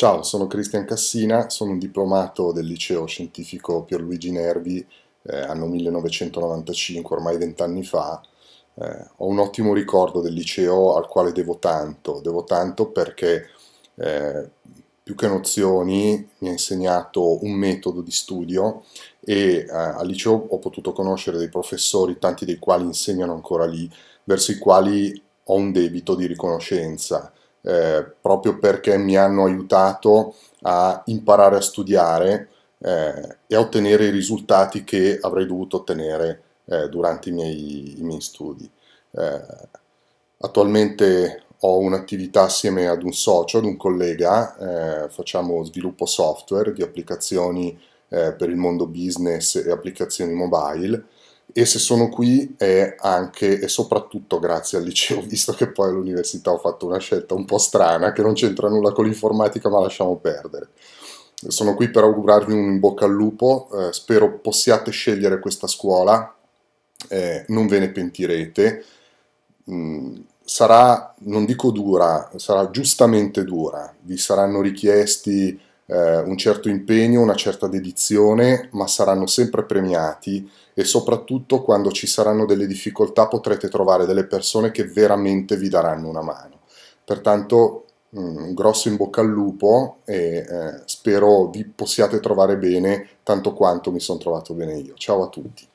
Ciao, sono Cristian Cassina, sono un diplomato del liceo scientifico Pierluigi Nervi, eh, anno 1995, ormai vent'anni fa. Eh, ho un ottimo ricordo del liceo al quale devo tanto, devo tanto perché eh, più che nozioni mi ha insegnato un metodo di studio e eh, al liceo ho potuto conoscere dei professori, tanti dei quali insegnano ancora lì, verso i quali ho un debito di riconoscenza eh, proprio perché mi hanno aiutato a imparare a studiare eh, e a ottenere i risultati che avrei dovuto ottenere eh, durante i miei, i miei studi. Eh, attualmente ho un'attività assieme ad un socio, ad un collega, eh, facciamo sviluppo software di applicazioni eh, per il mondo business e applicazioni mobile e se sono qui è anche e soprattutto grazie al liceo, visto che poi all'università ho fatto una scelta un po' strana che non c'entra nulla con l'informatica, ma lasciamo perdere. Sono qui per augurarvi un bocca al lupo, eh, spero possiate scegliere questa scuola, eh, non ve ne pentirete. Mm, sarà, non dico dura, sarà giustamente dura, vi saranno richiesti eh, un certo impegno, una certa dedizione, ma saranno sempre premiati e soprattutto quando ci saranno delle difficoltà potrete trovare delle persone che veramente vi daranno una mano. Pertanto mm, un grosso in bocca al lupo e eh, spero vi possiate trovare bene tanto quanto mi sono trovato bene io. Ciao a tutti.